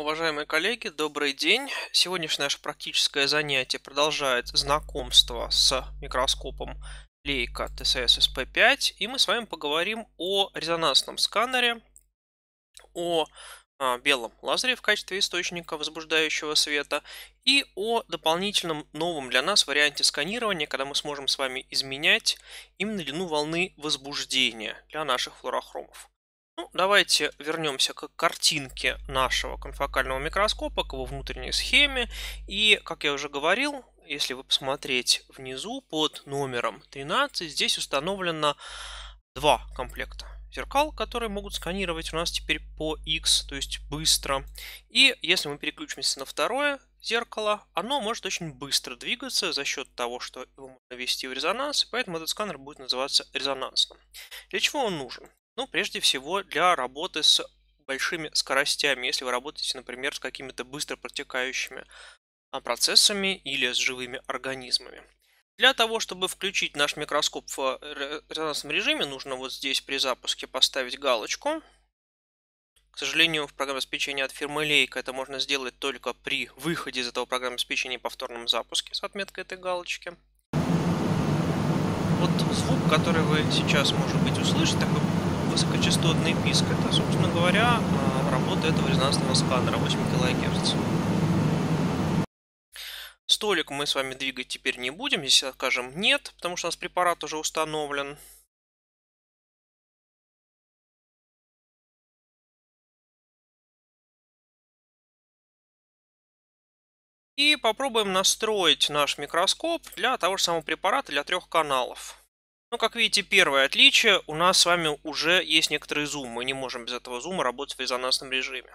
Уважаемые коллеги, добрый день! Сегодняшнее наше практическое занятие продолжает знакомство с микроскопом Leica TCS SP5, и мы с вами поговорим о резонансном сканере, о а, белом лазере в качестве источника возбуждающего света и о дополнительном новом для нас варианте сканирования, когда мы сможем с вами изменять именно длину волны возбуждения для наших флуорохромов. Ну, давайте вернемся к картинке нашего конфокального микроскопа, к его внутренней схеме. И, как я уже говорил, если вы посмотреть внизу под номером 13, здесь установлено два комплекта зеркал, которые могут сканировать у нас теперь по X, то есть быстро. И если мы переключимся на второе зеркало, оно может очень быстро двигаться за счет того, что его можно ввести в резонанс, поэтому этот сканер будет называться резонансным. Для чего он нужен? Ну, прежде всего, для работы с большими скоростями, если вы работаете, например, с какими-то быстро протекающими а, процессами или с живыми организмами. Для того, чтобы включить наш микроскоп в э, резонансном режиме, нужно вот здесь при запуске поставить галочку. К сожалению, в программе обеспечения от фирмы Лейка это можно сделать только при выходе из этого программы обеспечения и повторном запуске с отметкой этой галочки. Вот звук, который вы сейчас, может быть, услышите, такой высокочастотный писк. Это, собственно говоря, а, работа этого резонансного сканера 8 кГц. Столик мы с вами двигать теперь не будем, если скажем нет, потому что у нас препарат уже установлен. И попробуем настроить наш микроскоп для того же самого препарата для трех каналов. Ну, как видите, первое отличие, у нас с вами уже есть некоторый зум, мы не можем без этого зума работать в резонансном режиме.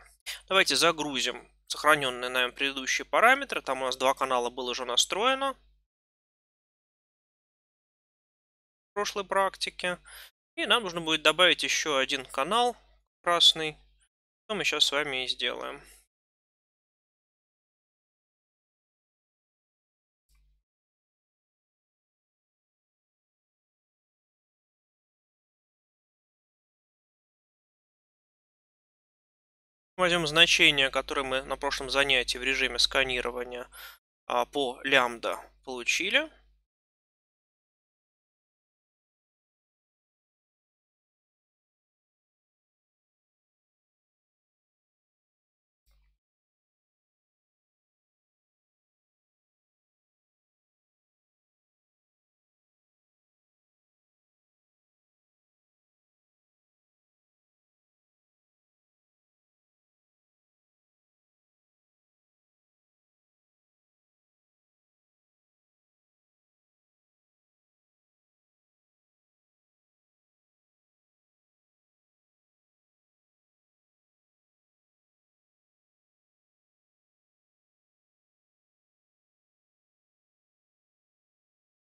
Давайте загрузим сохраненные нами предыдущие параметры, там у нас два канала было уже настроено в прошлой практике. И нам нужно будет добавить еще один канал красный, что мы сейчас с вами и сделаем. возьмем значение, которое мы на прошлом занятии в режиме сканирования а, по лямбда получили.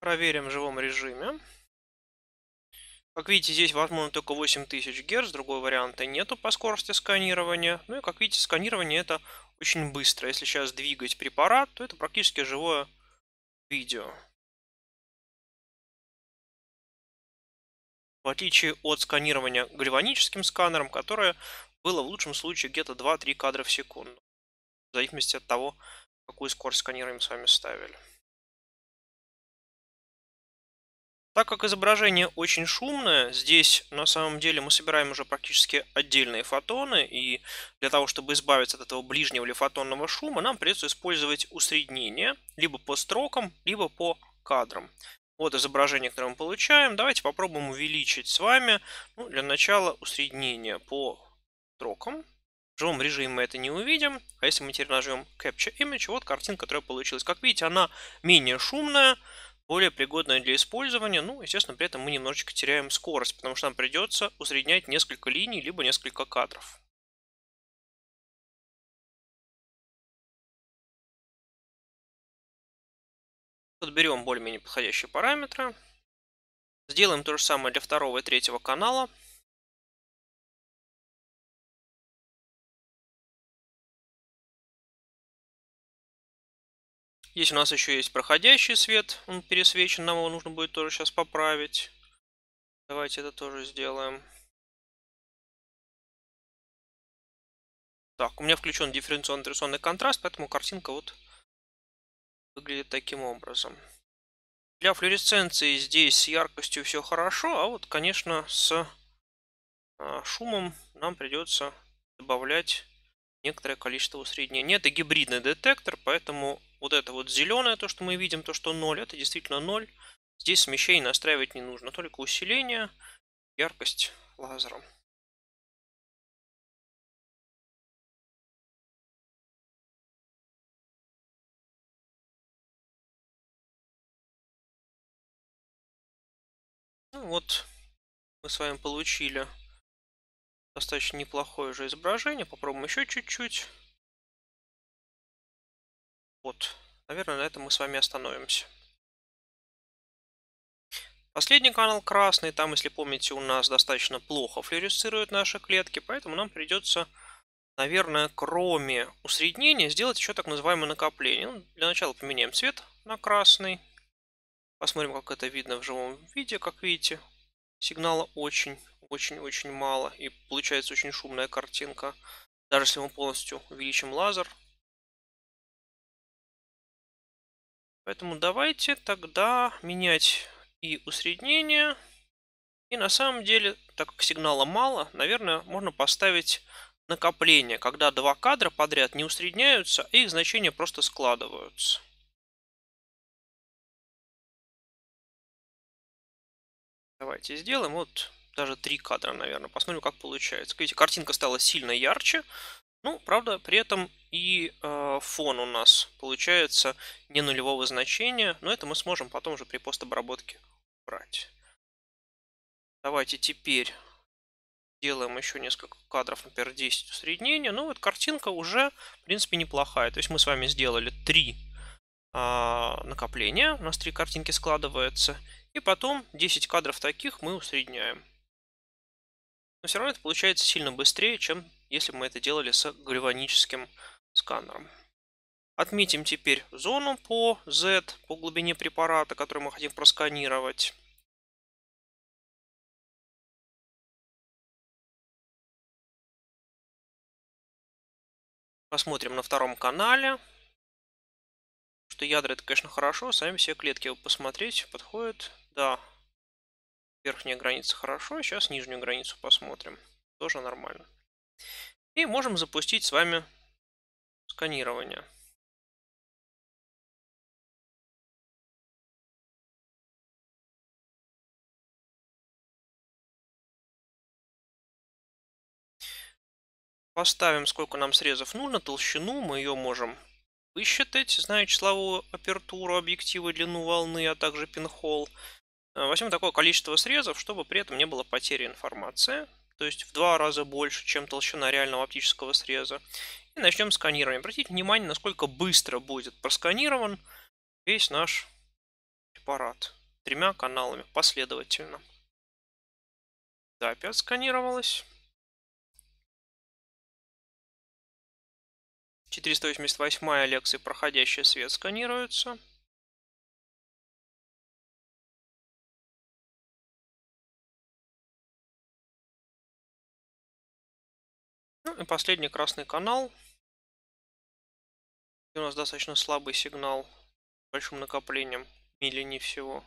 Проверим в живом режиме. Как видите, здесь возможно только 8000 Гц, другого варианта нету по скорости сканирования. Ну и как видите, сканирование это очень быстро. Если сейчас двигать препарат, то это практически живое видео. В отличие от сканирования гальваническим сканером, которое было в лучшем случае где-то 2-3 кадра в секунду. В зависимости от того, какую скорость сканирования мы с вами ставили. Так как изображение очень шумное, здесь на самом деле мы собираем уже практически отдельные фотоны, и для того, чтобы избавиться от этого ближнего или фотонного шума, нам придется использовать усреднение либо по строкам, либо по кадрам. Вот изображение, которое мы получаем. Давайте попробуем увеличить с вами ну, для начала усреднение по строкам. В живом режиме мы это не увидим. А если мы теперь нажмем Capture Image, вот картинка, которая получилась. Как видите, она менее шумная, более пригодная для использования, ну, естественно, при этом мы немножечко теряем скорость, потому что нам придется усреднять несколько линий, либо несколько кадров. Подберем более-менее подходящие параметры. Сделаем то же самое для второго и третьего канала – Здесь у нас еще есть проходящий свет, он пересвечен, нам его нужно будет тоже сейчас поправить. Давайте это тоже сделаем. Так, у меня включен дифференционный традиционный контраст, поэтому картинка вот выглядит таким образом. Для флюоресценции здесь с яркостью все хорошо, а вот, конечно, с а, шумом нам придется добавлять некоторое количество усреднения. Нет, это гибридный детектор, поэтому вот это вот зеленое, то, что мы видим, то, что 0, это действительно 0. Здесь смещение настраивать не нужно, только усиление, яркость лазером. Ну вот, мы с вами получили достаточно неплохое же изображение. Попробуем еще чуть-чуть. Вот. Наверное, на этом мы с вами остановимся. Последний канал красный, там, если помните, у нас достаточно плохо флюоресцируют наши клетки, поэтому нам придется, наверное, кроме усреднения, сделать еще так называемое накопление. Ну, для начала поменяем цвет на красный. Посмотрим, как это видно в живом виде. Как видите, сигнала очень-очень-очень мало, и получается очень шумная картинка. Даже если мы полностью увеличим лазер, Поэтому давайте тогда менять и усреднение. И на самом деле, так как сигнала мало, наверное, можно поставить накопление, когда два кадра подряд не усредняются, а их значения просто складываются. Давайте сделаем вот даже три кадра, наверное. Посмотрим, как получается. Видите, картинка стала сильно ярче, ну, правда, при этом и э, фон у нас получается не нулевого значения, но это мы сможем потом уже при постобработке убрать. Давайте теперь делаем еще несколько кадров, например, 10 усреднения. Ну вот картинка уже, в принципе, неплохая. То есть мы с вами сделали 3 э, а, накопления, у нас 3 картинки складываются, и потом 10 кадров таких мы усредняем. Но все равно это получается сильно быстрее, чем если бы мы это делали с гальваническим сканером. Отметим теперь зону по Z, по глубине препарата, который мы хотим просканировать. Посмотрим на втором канале. Что ядра это, конечно, хорошо. Сами все клетки посмотреть подходят. Да, верхняя граница хорошо. Сейчас а нижнюю границу посмотрим. Тоже нормально. И можем запустить с вами сканирование. Поставим, сколько нам срезов нужно, толщину мы ее можем высчитать, зная числовую апертуру объектива, длину волны, а также пинхол. Э, Возьмем такое количество срезов, чтобы при этом не было потери информации то есть в два раза больше, чем толщина реального оптического среза. И начнем сканирование. Обратите внимание, насколько быстро будет просканирован весь наш препарат тремя каналами последовательно. Да, опять сканировалось. 488 лекции проходящий свет сканируется. Ну и последний красный канал. И у нас достаточно слабый сигнал с большим накоплением или не всего.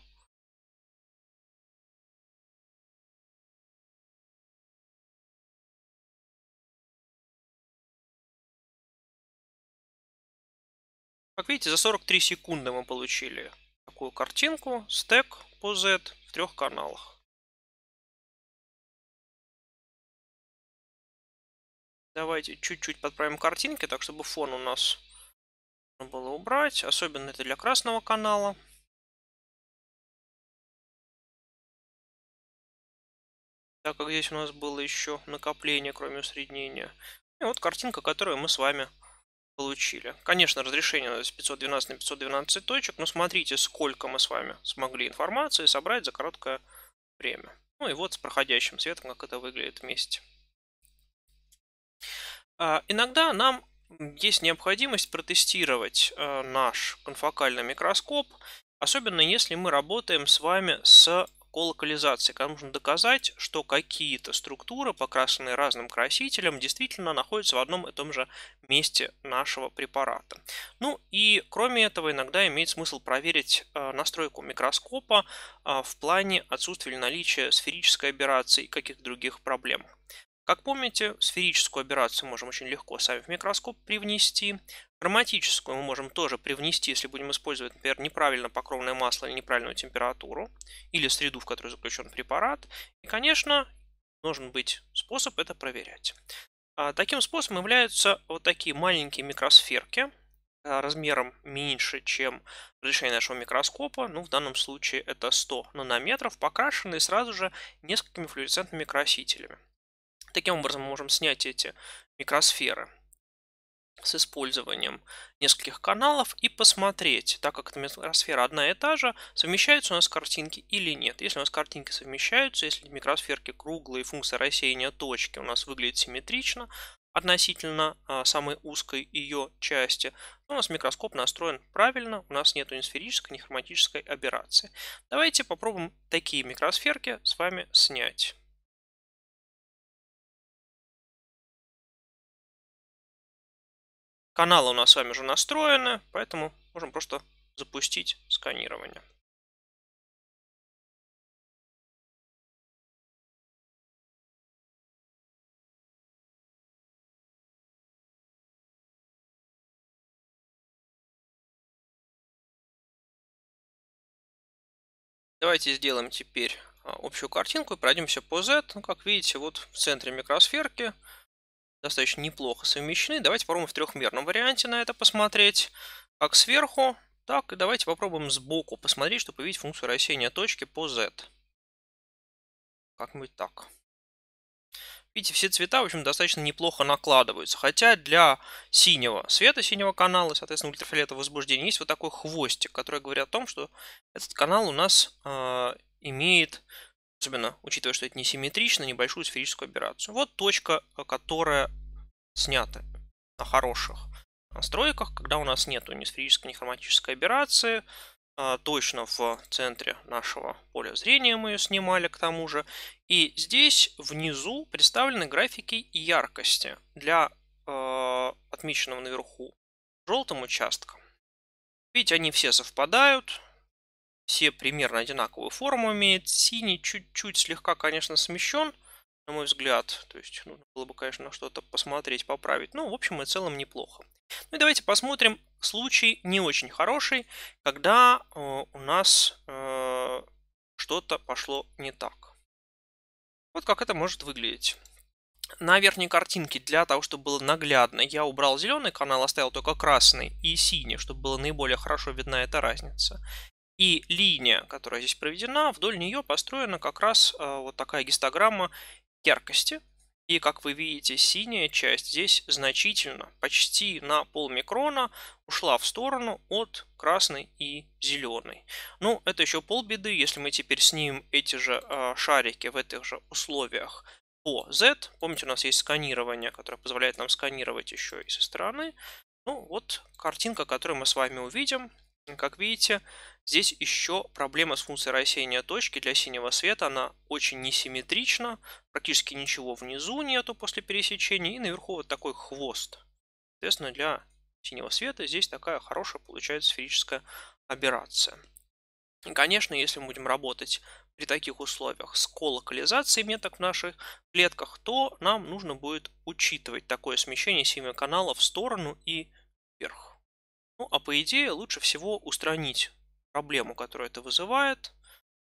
Как видите, за 43 секунды мы получили такую картинку, стек по Z в трех каналах. Давайте чуть-чуть подправим картинки, так чтобы фон у нас было убрать. Особенно это для красного канала. Так как здесь у нас было еще накопление, кроме усреднения. И вот картинка, которую мы с вами получили. Конечно, разрешение у нас 512 на 512 точек, но смотрите, сколько мы с вами смогли информации собрать за короткое время. Ну и вот с проходящим светом, как это выглядит вместе. А, иногда нам есть необходимость протестировать э, наш конфокальный микроскоп, особенно если мы работаем с вами с колокализацией, когда нужно доказать, что какие-то структуры, покрашенные разным красителем, действительно находятся в одном и том же месте нашего препарата. Ну и кроме этого иногда имеет смысл проверить э, настройку микроскопа а, в плане отсутствия или наличия сферической аберрации и каких-то других проблем. Как помните, сферическую операцию можем очень легко сами в микроскоп привнести. Хроматическую мы можем тоже привнести, если будем использовать, например, неправильно покровное масло или неправильную температуру, или среду, в которой заключен препарат. И, конечно, должен быть способ это проверять. А таким способом являются вот такие маленькие микросферки а, размером меньше, чем разрешение нашего микроскопа. Ну, в данном случае это 100 нанометров, покрашенные сразу же несколькими флуоресцентными красителями. Таким образом мы можем снять эти микросферы с использованием нескольких каналов и посмотреть, так как эта микросфера одна и та же, совмещаются у нас картинки или нет. Если у нас картинки совмещаются, если микросферки круглые, функция рассеяния точки у нас выглядит симметрично относительно а, самой узкой ее части, то у нас микроскоп настроен правильно, у нас нет ни сферической, ни хроматической аберрации. Давайте попробуем такие микросферки с вами снять. Каналы у нас с вами уже настроены, поэтому можем просто запустить сканирование. Давайте сделаем теперь а, общую картинку и пройдемся по Z. Ну, как видите, вот в центре микросферки достаточно неплохо совмещены. Давайте попробуем в трехмерном варианте на это посмотреть. Как сверху, так и давайте попробуем сбоку посмотреть, чтобы увидеть функцию рассеяния точки по z. Как-нибудь так. Видите, все цвета, в общем, достаточно неплохо накладываются. Хотя для синего света, синего канала, соответственно, ультрафиолетового возбуждения, есть вот такой хвостик, который говорит о том, что этот канал у нас э, имеет особенно учитывая, что это несимметрично, небольшую сферическую операцию. Вот точка, э, которая снята на хороших настройках, когда у нас нету ни сферической, ни хроматической операции, э, точно в центре нашего поля зрения мы ее снимали к тому же. И здесь внизу представлены графики яркости для э, отмеченного наверху желтым участка. Видите, они все совпадают, все примерно одинаковую форму имеют. Синий чуть-чуть слегка, конечно, смещен, на мой взгляд. То есть нужно было бы, конечно, что-то посмотреть, поправить. Ну, в общем и целом неплохо. Ну и давайте посмотрим случай не очень хороший, когда э, у нас э, что-то пошло не так. Вот как это может выглядеть. На верхней картинке для того, чтобы было наглядно, я убрал зеленый канал, оставил только красный и синий, чтобы было наиболее хорошо видна эта разница. И линия, которая здесь проведена, вдоль нее построена как раз а, вот такая гистограмма яркости. И как вы видите, синяя часть здесь значительно, почти на полмикрона, ушла в сторону от красной и зеленой. Ну, это еще полбеды, если мы теперь снимем эти же э, шарики в этих же условиях по Z. Помните, у нас есть сканирование, которое позволяет нам сканировать еще и со стороны. Ну, вот картинка, которую мы с вами увидим, как видите, здесь еще проблема с функцией рассеяния точки для синего света. Она очень несимметрична, практически ничего внизу нету после пересечения, и наверху вот такой хвост. Соответственно, для синего света здесь такая хорошая получается сферическая аберрация. И, конечно, если мы будем работать при таких условиях с колокализацией меток в наших клетках, то нам нужно будет учитывать такое смещение семи канала в сторону и вверх. Ну, а по идее лучше всего устранить проблему, которую это вызывает,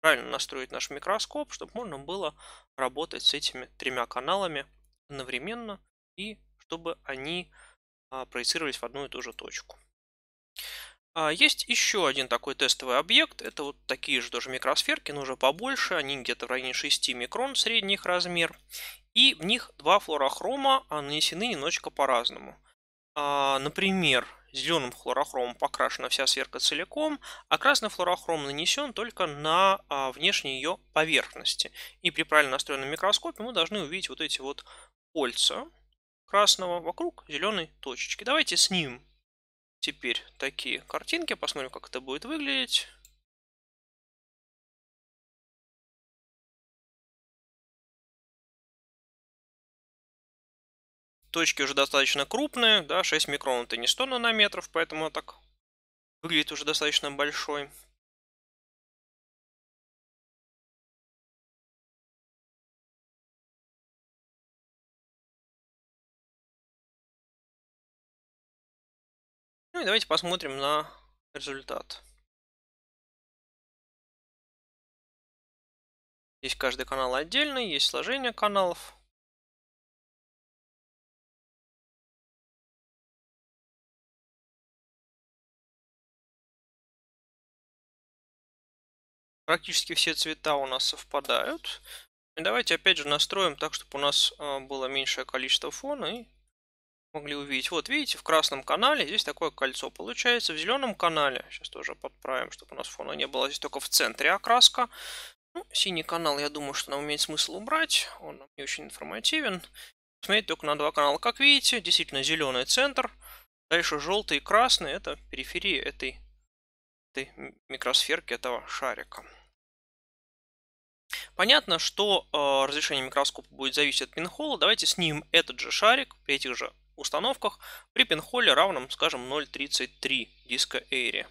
правильно настроить наш микроскоп, чтобы можно было работать с этими тремя каналами одновременно и чтобы они а, проецировались в одну и ту же точку. А, есть еще один такой тестовый объект. Это вот такие же тоже микросферки, но уже побольше. Они где-то в районе 6 микрон средний их размер. И в них два флорохрома а нанесены немножечко по-разному. А, например, Зеленым флуорохромом покрашена вся сверка целиком, а красный флуорохром нанесен только на а, внешней ее поверхности. И при правильно настроенном микроскопе мы должны увидеть вот эти вот кольца красного вокруг зеленой точечки. Давайте снимем теперь такие картинки, посмотрим, как это будет выглядеть. Точки уже достаточно крупные, да, 6 микрон это не 100 нанометров, поэтому так выглядит уже достаточно большой. Ну и давайте посмотрим на результат. Здесь каждый канал отдельный, есть сложение каналов. Практически все цвета у нас совпадают. И давайте опять же настроим так, чтобы у нас а, было меньшее количество фона и могли увидеть. Вот видите, в красном канале здесь такое кольцо получается. В зеленом канале, сейчас тоже подправим, чтобы у нас фона не было. Здесь только в центре окраска. Ну, синий канал, я думаю, что нам имеет смысл убрать. Он не очень информативен. Смотреть только на два канала. Как видите, действительно зеленый центр. Дальше желтый и красный. Это периферия этой этой микросферки этого шарика. Понятно, что э, разрешение микроскопа будет зависеть от пинхола. Давайте снимем этот же шарик при этих же установках при пинхоле равном, скажем, 0.33 диска Airy.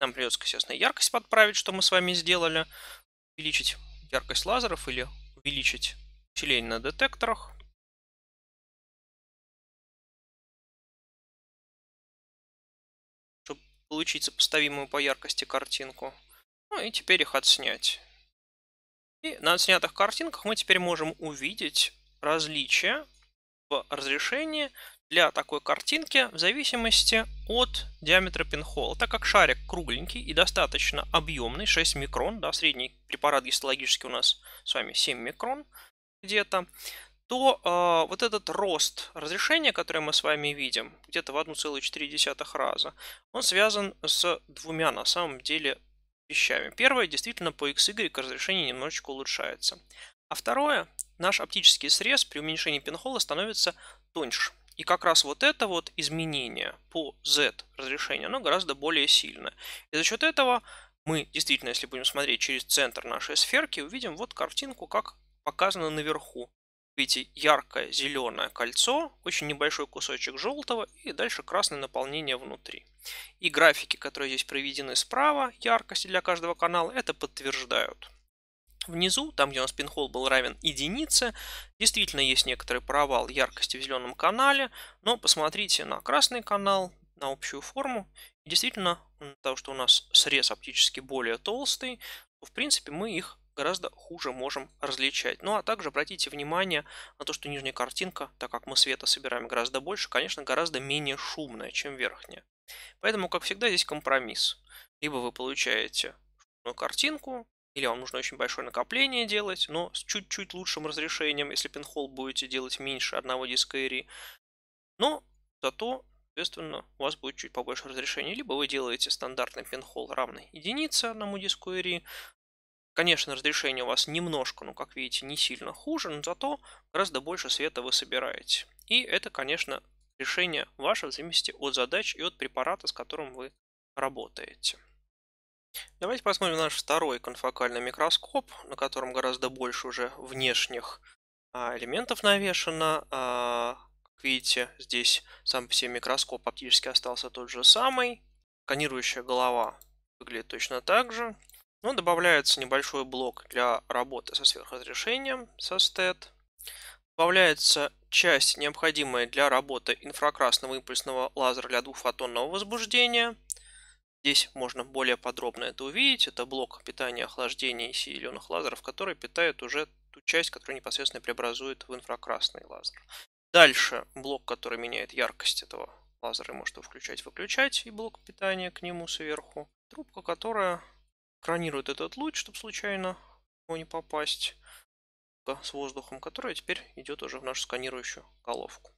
Нам придется, естественно, яркость подправить, что мы с вами сделали. Увеличить яркость лазеров или увеличить усиление на детекторах. получить сопоставимую по яркости картинку. Ну и теперь их отснять. И на отснятых картинках мы теперь можем увидеть различия в разрешении для такой картинки в зависимости от диаметра пинхола. Так как шарик кругленький и достаточно объемный, 6 микрон, да, средний препарат гистологический у нас с вами 7 микрон где-то, то э, вот этот рост разрешения, который мы с вами видим, где-то в 1,4 раза, он связан с двумя на самом деле вещами. Первое, действительно по XY разрешение немножечко улучшается. А второе, наш оптический срез при уменьшении пинхола становится тоньше. И как раз вот это вот изменение по Z разрешению, оно гораздо более сильное. И за счет этого мы действительно, если будем смотреть через центр нашей сферки, увидим вот картинку, как показано наверху. Видите, яркое зеленое кольцо, очень небольшой кусочек желтого и дальше красное наполнение внутри. И графики, которые здесь приведены справа, яркости для каждого канала, это подтверждают. Внизу, там где у нас пинхол был равен единице, действительно есть некоторый провал яркости в зеленом канале, но посмотрите на красный канал, на общую форму. Действительно, из что у нас срез оптически более толстый, в принципе мы их гораздо хуже можем различать. Ну а также обратите внимание на то, что нижняя картинка, так как мы света собираем гораздо больше, конечно, гораздо менее шумная, чем верхняя. Поэтому, как всегда, здесь компромисс. Либо вы получаете шумную картинку, или вам нужно очень большое накопление делать, но с чуть-чуть лучшим разрешением, если пинхол будете делать меньше одного диска ERI. Но зато, соответственно, у вас будет чуть побольше разрешения. Либо вы делаете стандартный пинхол равный единице одному диску ERI, Конечно, разрешение у вас немножко, ну как видите, не сильно хуже, но зато гораздо больше света вы собираете. И это, конечно, решение ваше в зависимости от задач и от препарата, с которым вы работаете. Давайте посмотрим наш второй конфокальный микроскоп, на котором гораздо больше уже внешних а, элементов навешено. А, как видите, здесь сам по себе микроскоп оптически остался тот же самый. Сканирующая голова выглядит точно так же. Но ну, добавляется небольшой блок для работы со сверхразрешением, со стед. Добавляется часть, необходимая для работы инфракрасного импульсного лазера для двухфотонного возбуждения. Здесь можно более подробно это увидеть. Это блок питания охлаждения силеных лазеров, который питает уже ту часть, которая непосредственно преобразует в инфракрасный лазер. Дальше блок, который меняет яркость этого лазера, и может его включать-выключать, и блок питания к нему сверху. Трубка, которая экранирует этот луч, чтобы случайно его не попасть с воздухом, которая теперь идет уже в нашу сканирующую головку.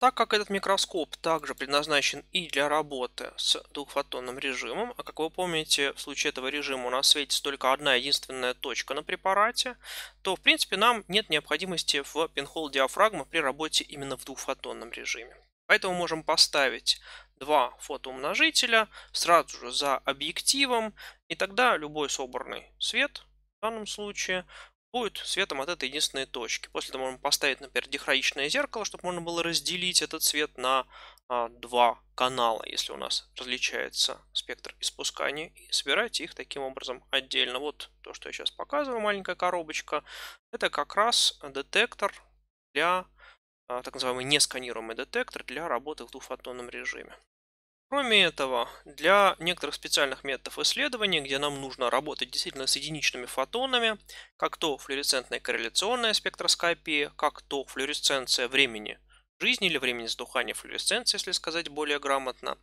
Так как этот микроскоп также предназначен и для работы с двухфотонным режимом, а как вы помните, в случае этого режима у нас светится только одна единственная точка на препарате, то в принципе нам нет необходимости в пинхол диафрагмы при работе именно в двухфотонном режиме. Поэтому можем поставить два фотоумножителя сразу же за объективом, и тогда любой собранный свет в данном случае будет светом от этой единственной точки. После этого можно поставить, например, дихроичное зеркало, чтобы можно было разделить этот свет на а, два канала, если у нас различается спектр испускания, и собирать их таким образом отдельно. Вот то, что я сейчас показываю, маленькая коробочка, это как раз детектор для а, так называемый несканируемый детектор для работы в двухфотонном режиме. Кроме этого, для некоторых специальных методов исследования, где нам нужно работать действительно с единичными фотонами, как то флуоресцентная корреляционная спектроскопия, как то флуоресценция времени жизни или времени затухания флуоресценции, если сказать более грамотно,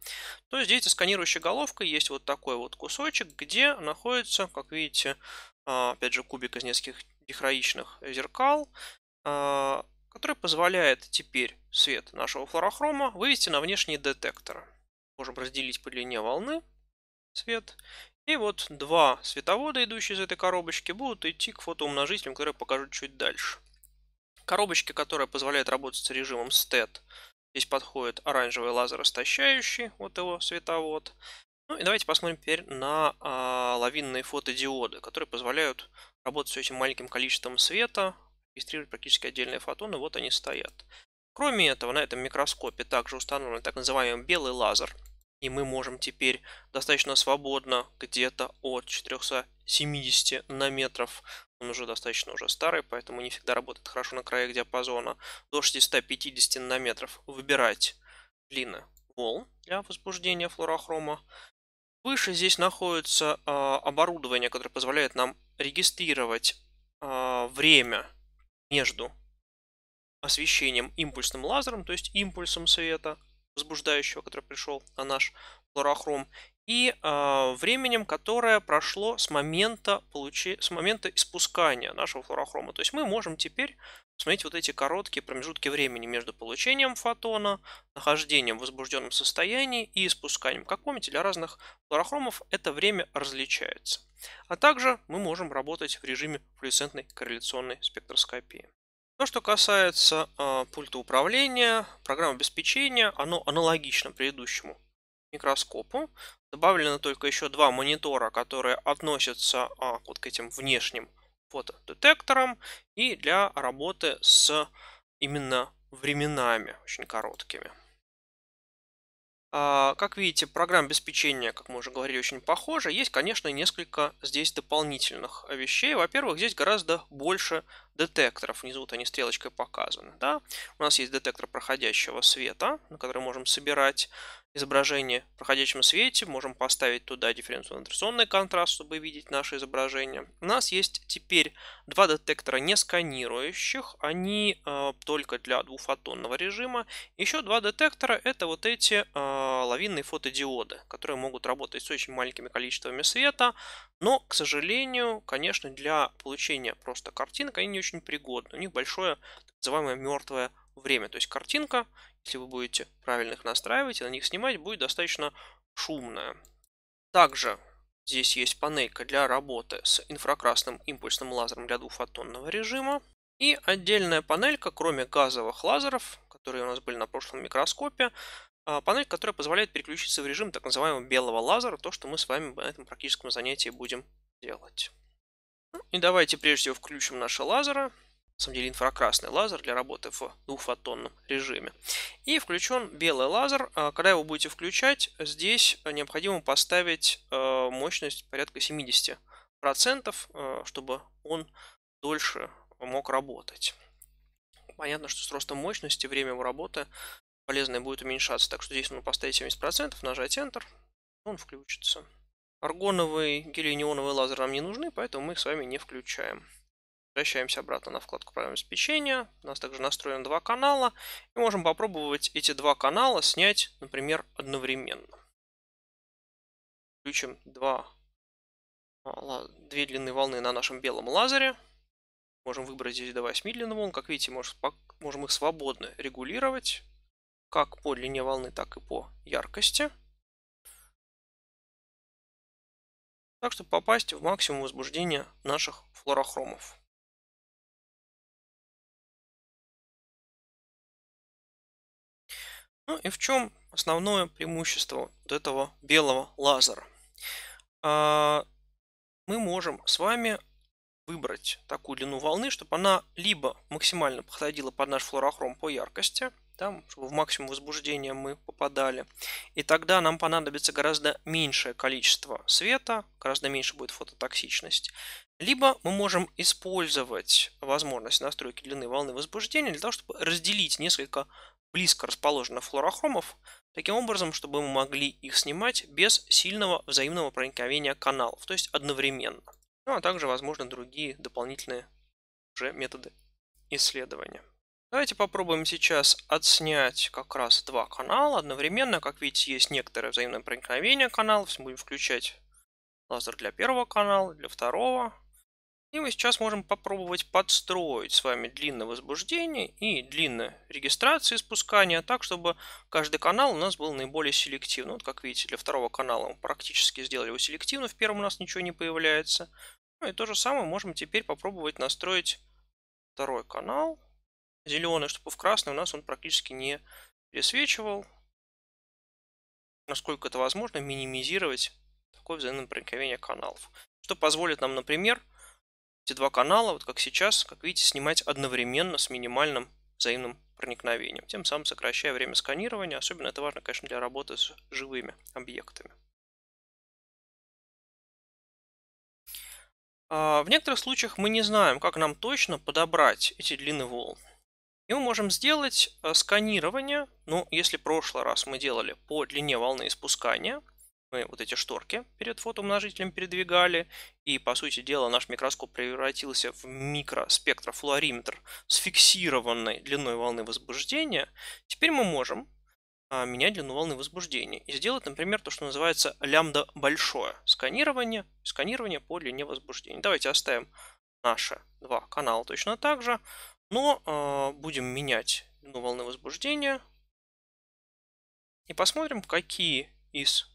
то здесь за сканирующей головкой есть вот такой вот кусочек, где находится, как видите, а, опять же кубик из нескольких дихроичных зеркал, а, который позволяет теперь свет нашего флорохрома вывести на внешние детекторы можем разделить по длине волны цвет. И вот два световода, идущие из этой коробочки, будут идти к фотоумножителям, которые я покажу чуть дальше. Коробочки, которая позволяет работать с режимом STET, здесь подходит оранжевый лазер истощающий, вот его световод. Ну и давайте посмотрим теперь на а, лавинные фотодиоды, которые позволяют работать с этим маленьким количеством света, регистрировать практически отдельные фотоны, вот они стоят. Кроме этого, на этом микроскопе также установлен так называемый белый лазер – и мы можем теперь достаточно свободно где-то от 470 нанометров. Он уже достаточно уже старый, поэтому не всегда работает хорошо на краях диапазона. До 650 нанометров выбирать длины волн для возбуждения флуорохрома. Выше здесь находится э, оборудование, которое позволяет нам регистрировать э, время между освещением импульсным лазером, то есть импульсом света, возбуждающего, который пришел на наш флорохром, и э, временем, которое прошло с момента, получи... с момента испускания нашего флорохрома. То есть мы можем теперь смотреть вот эти короткие промежутки времени между получением фотона, нахождением в возбужденном состоянии и испусканием. Как помните, для разных флорохромов это время различается. А также мы можем работать в режиме флуоресцентной корреляционной спектроскопии. Ну, что касается э, пульта управления, программы обеспечения, оно аналогично предыдущему микроскопу. Добавлено только еще два монитора, которые относятся э, вот к этим внешним фотодетекторам и для работы с именно временами очень короткими. А, как видите, программа обеспечения, как мы уже говорили, очень похожа. Есть, конечно, несколько здесь дополнительных вещей. Во-первых, здесь гораздо больше детекторов. Внизу вот они стрелочкой показаны. Да? У нас есть детектор проходящего света, на который можем собирать изображение в проходящем свете, можем поставить туда дифференциационный контраст, чтобы видеть наше изображение. У нас есть теперь два детектора не сканирующих, они э, только для двухфотонного режима. Еще два детектора это вот эти э, лавинные фотодиоды, которые могут работать с очень маленькими количествами света, но, к сожалению, конечно, для получения просто картинок они не очень пригодны. У них большое так называемое мертвое время. То есть картинка, если вы будете правильно их настраивать и на них снимать, будет достаточно шумная. Также здесь есть панелька для работы с инфракрасным импульсным лазером для двухфотонного режима. И отдельная панелька, кроме газовых лазеров, которые у нас были на прошлом микроскопе, а, панель, которая позволяет переключиться в режим так называемого белого лазера, то, что мы с вами на этом практическом занятии будем делать. Ну и давайте прежде всего включим наши лазеры на самом деле инфракрасный лазер для работы в двухфотонном режиме. И включен белый лазер. А, когда его будете включать, здесь необходимо поставить э, мощность порядка 70%, э, чтобы он дольше мог работать. Понятно, что с ростом мощности время его работы полезное будет уменьшаться. Так что здесь нужно поставить 70%, нажать Enter, он включится. Аргоновый гелий-неоновый лазер нам не нужны, поэтому мы их с вами не включаем возвращаемся обратно на вкладку программы обеспечения. У нас также настроено два канала. И можем попробовать эти два канала снять, например, одновременно. Включим два, а, две длины волны на нашем белом лазере. Можем выбрать здесь до 8 длины волн. Как видите, можем их свободно регулировать. Как по длине волны, так и по яркости. Так, чтобы попасть в максимум возбуждения наших флорохромов. Ну и в чем основное преимущество вот этого белого лазера? А, мы можем с вами выбрать такую длину волны, чтобы она либо максимально подходила под наш флуорохром по яркости, там, чтобы в максимум возбуждения мы попадали. И тогда нам понадобится гораздо меньшее количество света, гораздо меньше будет фототоксичность. Либо мы можем использовать возможность настройки длины волны возбуждения для того, чтобы разделить несколько близко расположена флуорохромов таким образом, чтобы мы могли их снимать без сильного взаимного проникновения каналов, то есть одновременно. Ну а также, возможно, другие дополнительные уже методы исследования. Давайте попробуем сейчас отснять как раз два канала одновременно. Как видите, есть некоторое взаимное проникновение каналов. Мы будем включать лазер для первого канала, для второго, и мы сейчас можем попробовать подстроить с вами длинное возбуждение и длинное регистрации спускания так, чтобы каждый канал у нас был наиболее селективным. Вот как видите, для второго канала мы практически сделали его селективно, в первом у нас ничего не появляется. Ну и то же самое можем теперь попробовать настроить второй канал зеленый, чтобы в красный у нас он практически не пересвечивал. Насколько это возможно, минимизировать такое взаимопроникновение каналов. Что позволит нам, например, эти два канала, вот как сейчас, как видите, снимать одновременно с минимальным взаимным проникновением, тем самым сокращая время сканирования. Особенно это важно, конечно, для работы с живыми объектами. А, в некоторых случаях мы не знаем, как нам точно подобрать эти длины волн. И мы можем сделать э, сканирование, ну, если в прошлый раз мы делали по длине волны испускания, мы вот эти шторки перед фотоумножителем передвигали, и, по сути дела, наш микроскоп превратился в микроспектрофлуориметр с фиксированной длиной волны возбуждения, теперь мы можем а, менять длину волны возбуждения и сделать, например, то, что называется лямбда большое сканирование, сканирование по длине возбуждения. Давайте оставим наши два канала точно так же, но э, будем менять длину волны возбуждения и посмотрим, какие из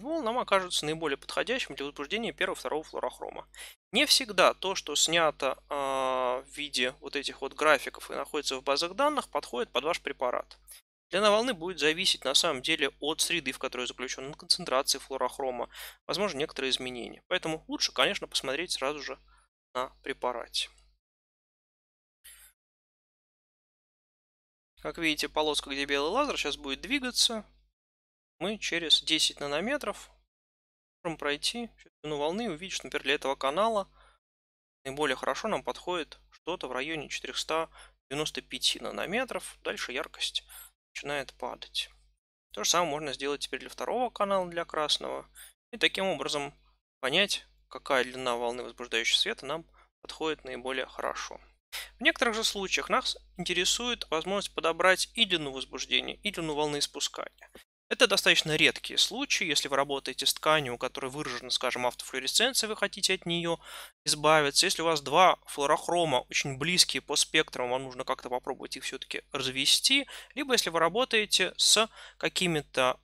Волн нам окажется наиболее подходящим для возбуждения первого и второго флорохрома. Не всегда то, что снято э, в виде вот этих вот графиков и находится в базах данных, подходит под ваш препарат. Длина волны будет зависеть на самом деле от среды, в которой заключена концентрация концентрации флорохрома, возможно, некоторые изменения. Поэтому лучше, конечно, посмотреть сразу же на препарате. Как видите, полоска, где белый лазер, сейчас будет двигаться мы через 10 нанометров можем пройти ширину волны и увидеть, что, например, для этого канала наиболее хорошо нам подходит что-то в районе 495 нанометров. Дальше яркость начинает падать. То же самое можно сделать теперь для второго канала, для красного. И таким образом понять, какая длина волны возбуждающего света нам подходит наиболее хорошо. В некоторых же случаях нас интересует возможность подобрать и длину возбуждения, и длину волны испускания. Это достаточно редкие случаи, если вы работаете с тканью, у которой выражена, скажем, автофлюоресценция, вы хотите от нее избавиться. Если у вас два флорохрома очень близкие по спектрам, вам нужно как-то попробовать их все-таки развести. Либо если вы работаете с какими-то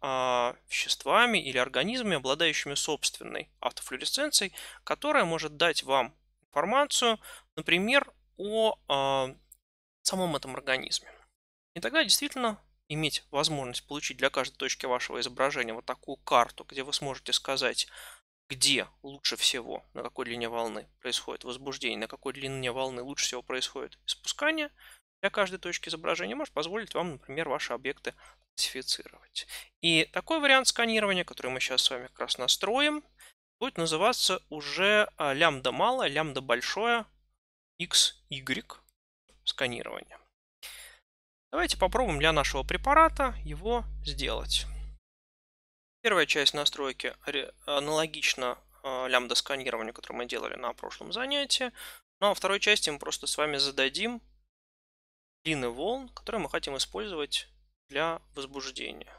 э, веществами или организмами, обладающими собственной автофлюоресценцией, которая может дать вам информацию, например, о э, самом этом организме. И тогда действительно иметь возможность получить для каждой точки вашего изображения вот такую карту, где вы сможете сказать, где лучше всего, на какой длине волны происходит возбуждение, на какой длине волны лучше всего происходит спускание, для каждой точки изображения может позволить вам, например, ваши объекты классифицировать. И такой вариант сканирования, который мы сейчас с вами как раз настроим, будет называться уже а, лямбда малое, лямбда большое, x, y сканирование. Давайте попробуем для нашего препарата его сделать. Первая часть настройки аналогична лямбда-сканированию, которое мы делали на прошлом занятии. Ну а второй части мы просто с вами зададим длины волн, которые мы хотим использовать для возбуждения.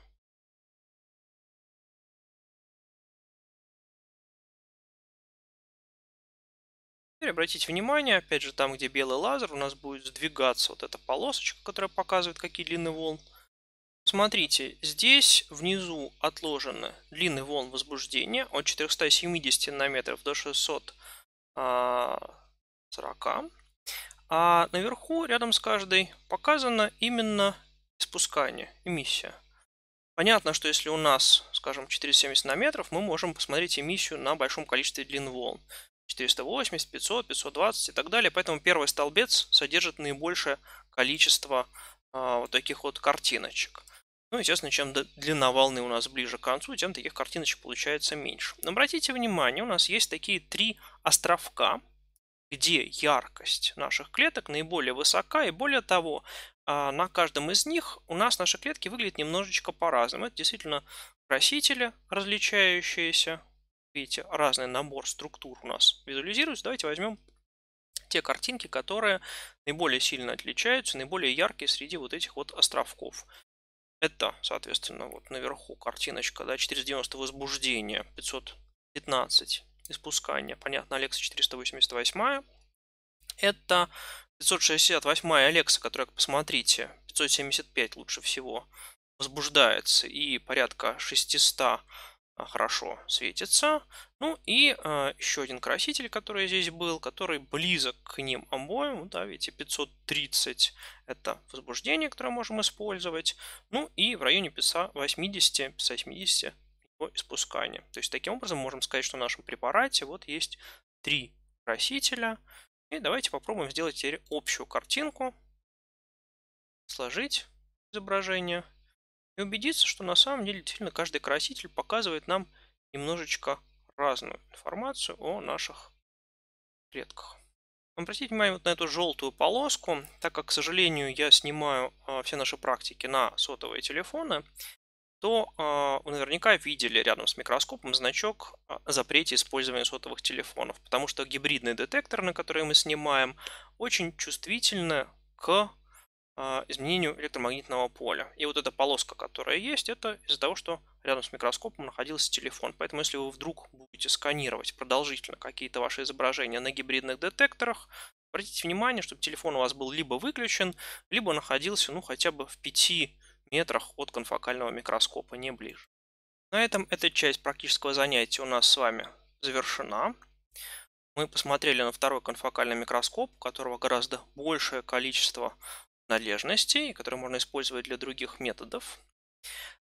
Теперь обратите внимание, опять же, там, где белый лазер, у нас будет сдвигаться вот эта полосочка, которая показывает, какие длины волн. Смотрите, здесь внизу отложены длины волн возбуждения от 470 нанометров до 640. А, а наверху, рядом с каждой, показано именно испускание, эмиссия. Понятно, что если у нас, скажем, 470 нанометров, мы можем посмотреть эмиссию на большом количестве длин волн. 480, 500, 520 и так далее. Поэтому первый столбец содержит наибольшее количество а, вот таких вот картиночек. Ну, естественно, чем длина волны у нас ближе к концу, тем таких картиночек получается меньше. Но обратите внимание, у нас есть такие три островка, где яркость наших клеток наиболее высока. И более того, а, на каждом из них у нас наши клетки выглядят немножечко по-разному. Это действительно красители, различающиеся видите, разный набор структур у нас визуализируется. Давайте возьмем те картинки, которые наиболее сильно отличаются, наиболее яркие среди вот этих вот островков. Это, соответственно, вот наверху картиночка, да, 490 возбуждения, 515 испускания, понятно, Алекса 488. Это 568 Алекса, которая, посмотрите, 575 лучше всего возбуждается и порядка 600 Э, хорошо светится. Ну и э, еще один краситель, который здесь был, который близок к ним обоим. Да, видите, 530 это возбуждение, которое можем использовать. Ну и в районе 80, 80 его испускания. То есть таким образом можем сказать, что в нашем препарате вот есть три красителя. И давайте попробуем сделать теперь общую картинку. Сложить изображение и убедиться, что на самом деле действительно каждый краситель показывает нам немножечко разную информацию о наших клетках. Обратите внимание вот на эту желтую полоску, так как, к сожалению, я снимаю э, все наши практики на сотовые телефоны, то э, вы наверняка видели рядом с микроскопом значок а, о запрете использования сотовых телефонов, потому что гибридные детекторы, на которые мы снимаем, очень чувствительны к а, изменению электромагнитного поля. И вот эта полоска, которая есть, это из-за того, что рядом с микроскопом находился телефон. Поэтому если вы вдруг будете сканировать продолжительно какие-то ваши изображения на гибридных детекторах, обратите внимание, чтобы телефон у вас был либо выключен, либо находился ну, хотя бы в 5 метрах от конфокального микроскопа, не ближе. На этом эта часть практического занятия у нас с вами завершена. Мы посмотрели на второй конфокальный микроскоп, у которого гораздо большее количество належностей, которые можно использовать для других методов.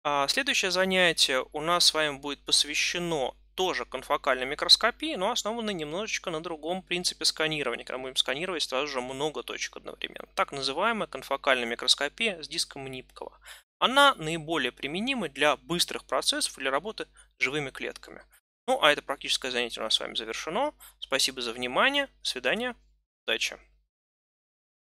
А следующее занятие у нас с вами будет посвящено тоже конфокальной микроскопии, но основано немножечко на другом принципе сканирования, когда мы будем сканировать сразу же много точек одновременно. Так называемая конфокальная микроскопия с диском Нипкова. Она наиболее применима для быстрых процессов или работы с живыми клетками. Ну, а это практическое занятие у нас с вами завершено. Спасибо за внимание. свидания. Удачи.